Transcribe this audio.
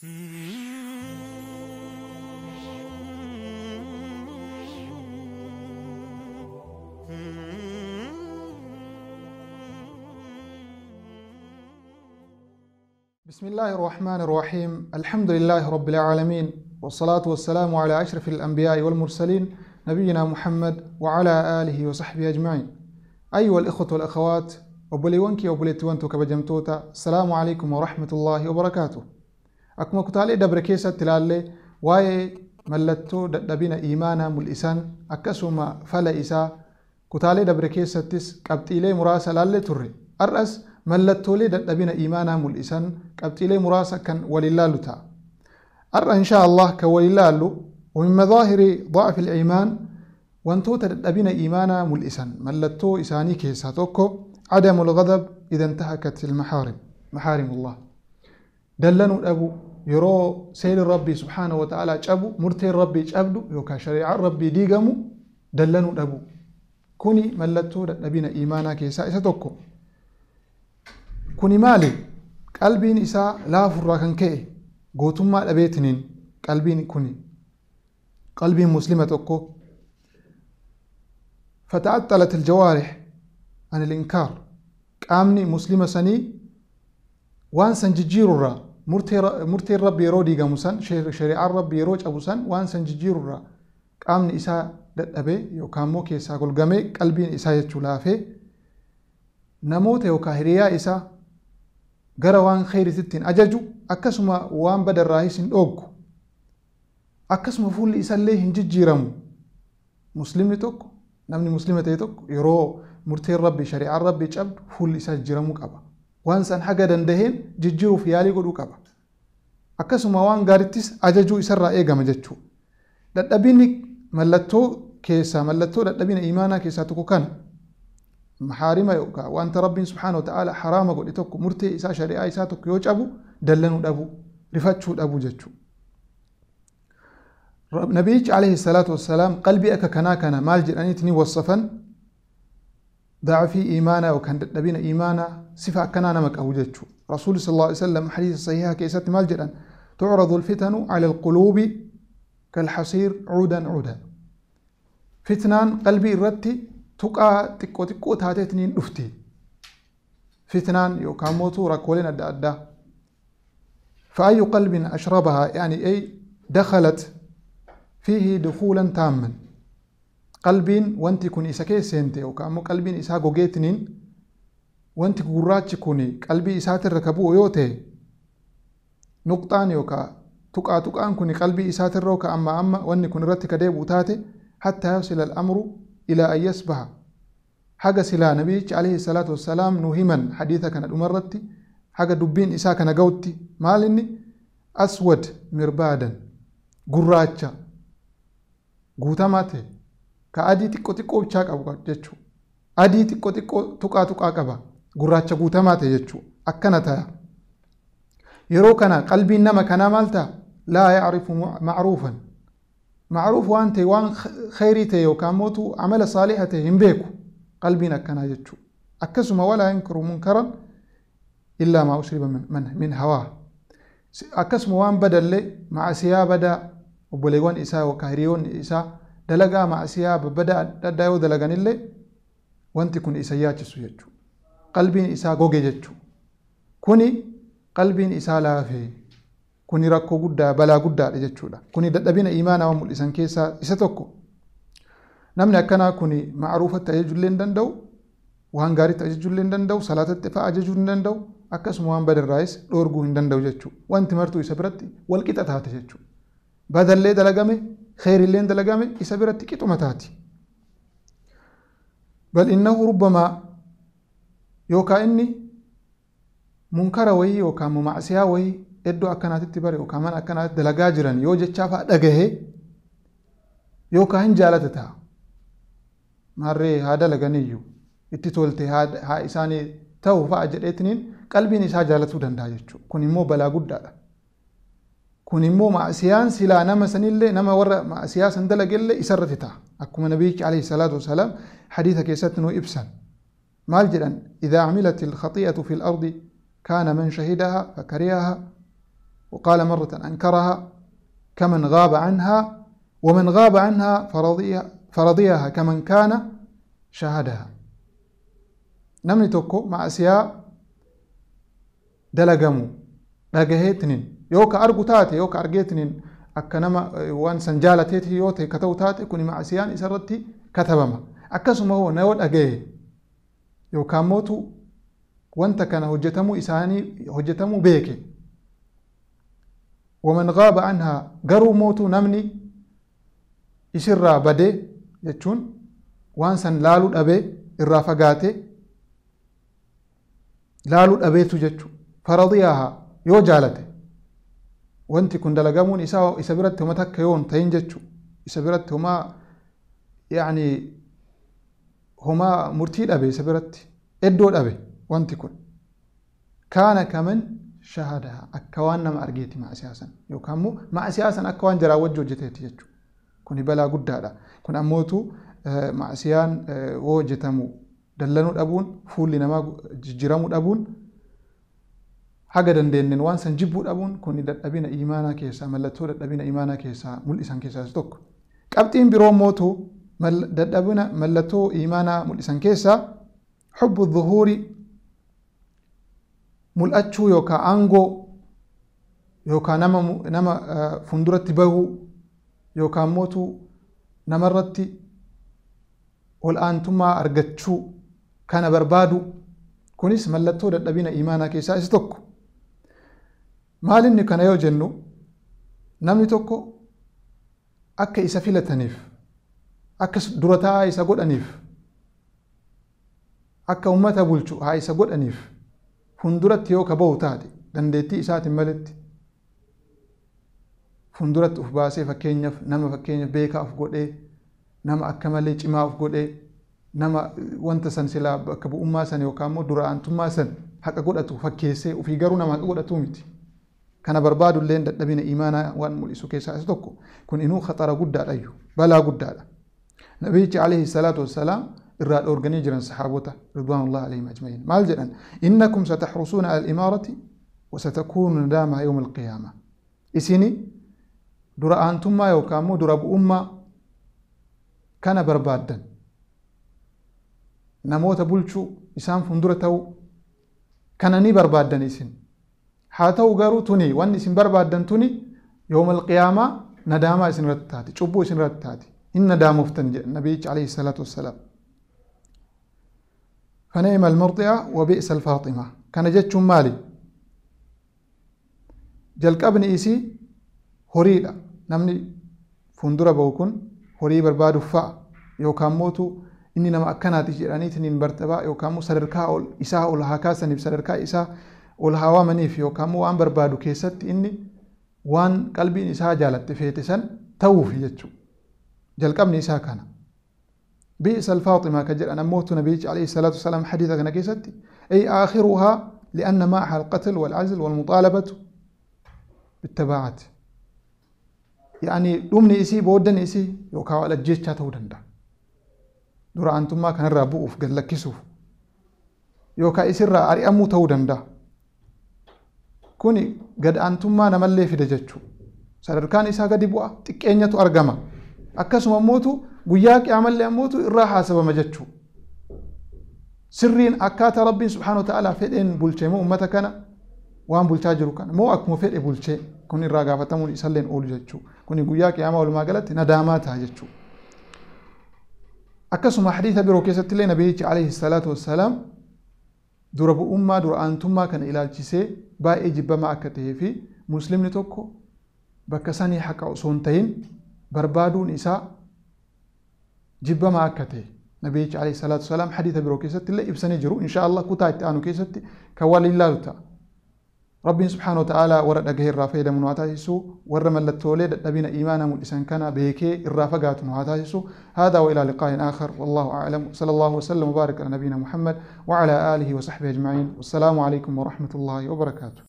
بسم الله الرحمن الرحيم الحمد لله رب العالمين والصلاة والسلام على أشرف الأنبياء والمرسلين نبينا محمد وعلى آله وصحبه أجمعين أيها الإخوة والأخوات وبليونكي وبليتوانتو كبجمتوتا السلام عليكم ورحمة الله وبركاته akkuma kutaalee dabra keessatti ilaallee waa'ee mallattoo dadhabina imaanaa mul'isaan akkasuma fala isaa kutaalee dabra keessattis qabxiilee muraasa ilaallee turre har'as mallattoolee dadhabina imaanaa mul'isan qabxiilee muraasa kan walilaalu ta'a. Har'a inshaa Allah kan walilaalu ومن مظاهر ضعف الإيمان وانتوت الأبين إيمانا ملئسا ملتو إساني كيسا توكو عدم الغضب إذا انتهكت المحارم محارم الله دلنا الأبو يرو سير ربي سبحانه وتعالى جابو مرتين ربي جابدو يوكا شريعة ربي ديغمو دلنا الأبو كوني ملتو نبينا إيمانا كيسا إسا توكو كوني مالي قلبين إسا لا فراكن كي قوتم لبيتنين قلبين كوني قلبين مسلمة توكو فتعطلت الجوارح عن الإنكار كأمني مسلمة سني وان سنججير الرّا murtiin rabbi yeroo diigamu san shari'aan rabbi yeroo cabu san waan san jijjiirurra qaamni isaa dadhabee yookaan immoo keessaa golgamee qalbiin isaa jechuu laafee namoota yookaan hiriyaa isaa gara waan kheyritittiin ajaju akkasuma waan badarraahis hin dhooggu akkasuma fuulli isallee hin jijjiiramu muslimni tokko namni muslima ta'e tokko yeroo murteen rabbi shari'aan rabbi cabdu fuulli isaa jijjiiramuu qaba. waan san haga dandaheen jijjiiruuf yaalii godhuu qaba. Akkasuma waan gaarittis ajajuu isarraa eegama jechuudha. Dadhabinni mallattoo keessaa mallattoo dadhabina imaanaa keessaa tokko kana mahaarima yookaan wanta rabbiin subhaanahu ta'ala haraama godhe tokko murtee isaa shari'aa isaa tokko yoo cabu dallanuu dhabu rifachuu dhabu jechuudha. Nabiyyichi alayhi salaatu wassalaam qalbii akka kanaa kana maal jedhaniitiin wassafan ضعفي إيمانا وكان نبينا إيمانا صفة كنا نمك أوجدتشو رسول صلى الله عليه وسلم حديث صحيح كيسات مالجرا تعرض الفتن على القلوب كالحصير عودا عودا فتنان قلبي رتي تقا تكو تكو تاتتني نفتي فتنان يوكاموتو ركولين أدى أدى فأي قلب أشربها يعني أي دخلت فيه دخولا تاما qalbiin wanti kun isa keessee hin ta'e yookaan ammoo qalbiin isaa gogeetiniin wanti gurraachi kun qalbii isaatirra ka bu'u yoo ta'e nuqxaan yookaan tuqaa tuqaan kun qalbii isaatirra yookaan amma amma wanni kun irratti ka deebi'u taate hattaa yasila al-amru ilaa an yasbaha haga silaa nabiyichi alayhi salaatu wassalaam nu himan hadiisa kana dhumarratti haga dubbiin isaa kana ga'utti maal inni aswad mirbaadan gurraacha guutamaa ta'e ka adii xiqqoo xiqqoo bichaa qabu jechuudha. Adii xiqqoo xiqqoo tuqaa tuqaa qaba. Gurraacha guutamaa ta'e jechuudha. Akkana ta'a. Yeroo kana qalbiin nama kanaa maal ta'a? Laa yaa'arifu macruufan. Macruuf waan ta'e waan khayrii ta'e yookaan mootu amala saaliha ta'e hin beeku. Qalbiin akkanaa jechuudha. Akkasuma walaa inkiru munkaran illaa maa usriba min hawaa. Akkasuma waan badallee macaasiyaa badaa obboleewwan isaa yookaan hiriyoonni isaa dalagaa maasiyaa babbada adda yoo dalagan illee wanti kun isa yaachisu jechuudha. Qalbiin isaa goge jechuudha. Kuni qalbiin isaa laafee kuni rakkoo guddaa balaa guddaadha jechuudha. Kuni dadhabina imaanaa waan mul'isan keessaa isa tokko. Namni akkanaa kuni ma'aruufatti ajajullee hin danda'u, waan gaariitti ajajullee hin danda'u, salaatatti fa'aa ajajuu hin danda'u, akkasuma waan badarraayis dhoorguu hin danda'u jechuudha. Wanti martuu isa biratti walqixa taate jechuudha. Badallee dalagame Xeerilleen dalagaa isa biratti qixxumataati. Bal'inaan hubbama yookaan inni munkara wayii yookaan mumaasaa wayii iddoo akkanaa itti bare yookaan akkanaa itti dalagaa jiran yoo jechaa jechaafa dhaga'ee yookaan jaallatata. Marree haa dalaganiyyuu itti toltee haa isaani tau fa'aa jedheetin qalbiin isaa jaalatu danda'a jechuu kunimmoo balaa guddaadha. كون مو مع سياسة لا نما سنيل نما ورا مع سياسة ندلا جل لي أكو من عليه الصلاة والسلام حديث كيسات نو إبسن مالجرا إذا عملت الخطيئة في الأرض كان من شهدها فكرهها وقال مرة أنكرها كمن غاب عنها ومن غاب عنها فرضيها فرضيها كمن كان شهدها نمني توكو مع سيا دلقمو لقهيتنين yoo ka argu taate yoo ka argeetiniin akka nama waan san jaalateeti yoo ta'e ka ta'u taate kun macsiyaan isarratti katabama akkasuma hoo na yoo dhagaye yookaan mootu wanta kana hojjetamuu isaanii hojjetamuu beeke waman gaaba anhaa garuu mootu namni isirraa badee jechuun waan san laaluu dhabee irraa fagaate laaluu dhabeetu jechu faradiyaaha yoo jaalate wanti kun dalagamuun isaa isa biratti humata takka yoo hin ta'in jechuu isa biratti humaa yaani humaa murtii dhabe isa biratti eddoo dhabe wanti kun kaana kaman shahada akka waan nama argeeti maasiyaa san yookaan immoo maasiyaa san akka waan jiraa wajji hojjeteeti jechuu kuni balaa guddaadha kun ammootu maasiyaan hoo hojjetamu dallanuu dhabuun fuulli namaa jijjiiramuu dhabuun haga dandeenyen waan san jibbuu dhabuun kun dadhabina imaanaa keessaa mallattoo dadhabina imaanaa keessaa mul'isan keessaa isa tokko. Qabxiin biroo immoo dadhabina mallattoo imaanaa mul'isan keessaa hubbu dhuhuuri mul'achuu yookaan aangoo yookaan nama, nama uh, funduratti bahuu yookaan mootu namarratti ol'aantummaa argachuu kana barbaadu kunis mallattoo dadhabina imaanaa keessaa isa tokko. Maalinni kana yoo jennu namni tokko akka isa filataniif akka durataa haa isa godhaniif akka uummata bulchu haa isa godhaniif funduratti yoo ka ba'u taate dandeettii isaatiin maletti funduratti uf baasee fakkeenyaaf nama fakkeenyaaf beekaa uf godhee nama akka malee cimaa uf godhee nama wanta san silaa bakka bu'ummaa san yookaan immoo duraantummaa san haqa godhatu fakkeessee ofii garuu nama haqa godhatu miti. كان برباد اللين دبين إيمانا وان مليسو كيسا أصدقو كون إنو خطر قدار أيو بلا قدار نبي عليه الصلاة والسلام إراء الأورغاني جران رضوان الله عليهم أجمعين مال جران إنكم ستحرصون على الإمارة وستكون داما يوم القيامة إسيني دراء أنتم يو كامو دراء أمة كان برباد نموت بلشو إسان فندرته كان ني برباد إسيني هاتو غارو توني وان اسم برباد دن توني يوم القيامة ندامة اسم رتاتي چوبو اسم رتاتي إن ندامو فتنج النبي عليه الصلاة والسلام فنعم المرضئة وبئس الفاطمة كان جتشم مالي جلق ابن إيسي هريدا نمني فندرة بوكن هري برباد فا يو كان موتو إني نما أكنا تجيرانيتنين برتبا يو كان مو سرركا إساء الهاكاسا نب سرركا إساء ol hawamaniif yookaan waan barbaadu keessatti inni waan qalbiin isaa jaalatte feete san يجو جل Jalqabni نساء كان بئس الفاطمة كجل أنا موت نبيك عليه الصلاة والسلام حديثك كان أي آخرها لأن معها القتل والعزل والمطالبة بالتباعة يعني دومني إسي بودن إسي يوكاو على الجيش تاتو دندا دورا أنتم ما كان رابوف قد لكسوف يوكا إسي الرأي أمو تو دندا kun gad'aantummaa namallee fida jechuu sadarkaan isaa gadi bu'a xiqqeenyatu argama akkasuma mootu guyyaa qiyaamallee mootu irraa haasabama jechuu sirriin akkaataa rabbiin subhaanahu ta'alaa fedheen bulchee moo ummata kana waan bulchaa jiru kana moo akkuma fedhe bulchee kun irraa gaafatamuun isalleen oolu jechuu kun guyyaa qiyaamaa walumaa galatti nadaamaa ta'a jechuu akkasuma hadiisa biroo keessatti illee nabiyyichi alayhi salaatu wassalaam dura bu'ummaa dura aantummaa kana ilaalchisee baay'ee jibbamaa akka ta'ee fi muslimni tokko bakka sanii haqa osoo hin ta'in barbaaduun isaa jibbamaa akka ta'e nabiyichi alayhi salaatu wasalaam hadiisa biroo keessatti illee ibsanii jiru insha Allah kutaa itti aanu keessatti kan waliin ilaalu ta'a. ربي سبحانه وتعالى ورد أجهر رافع دم نواتايسو ورد من للتولد نبينا إيمانا والإسان كان بيكي الرافقات نواتايسو هذا وإلى لقاء آخر والله أعلم صلى الله وسلم وبارك على نبينا محمد وعلى آله وصحبه أجمعين والسلام عليكم ورحمة الله وبركاته